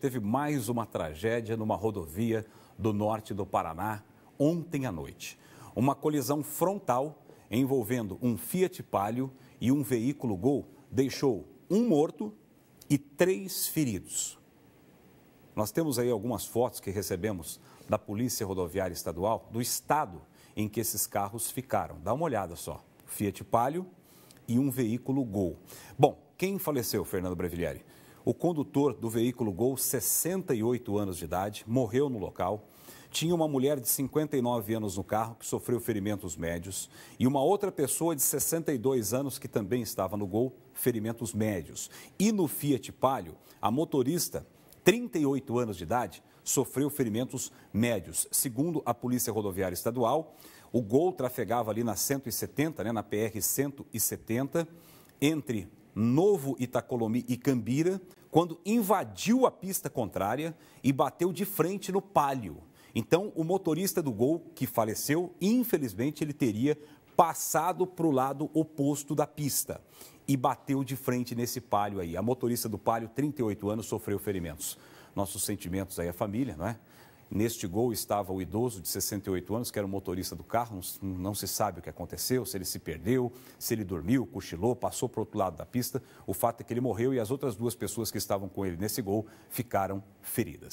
Teve mais uma tragédia numa rodovia do norte do Paraná ontem à noite. Uma colisão frontal envolvendo um Fiat Palio e um veículo Gol deixou um morto e três feridos. Nós temos aí algumas fotos que recebemos da Polícia Rodoviária Estadual do estado em que esses carros ficaram. Dá uma olhada só. Fiat Palio e um veículo Gol. Bom, quem faleceu, Fernando Brevilieri? O condutor do veículo Gol, 68 anos de idade, morreu no local. Tinha uma mulher de 59 anos no carro que sofreu ferimentos médios e uma outra pessoa de 62 anos que também estava no Gol, ferimentos médios. E no Fiat Palio, a motorista, 38 anos de idade, sofreu ferimentos médios. Segundo a Polícia Rodoviária Estadual, o Gol trafegava ali na 170, né, na PR 170, entre Novo Itacolomi e Cambira, quando invadiu a pista contrária e bateu de frente no palio. Então, o motorista do Gol, que faleceu, infelizmente ele teria passado para o lado oposto da pista e bateu de frente nesse palio aí. A motorista do palio, 38 anos, sofreu ferimentos. Nossos sentimentos aí à família, não é? Neste gol estava o idoso de 68 anos, que era o motorista do carro. Não, não se sabe o que aconteceu, se ele se perdeu, se ele dormiu, cochilou, passou para o outro lado da pista. O fato é que ele morreu e as outras duas pessoas que estavam com ele nesse gol ficaram feridas.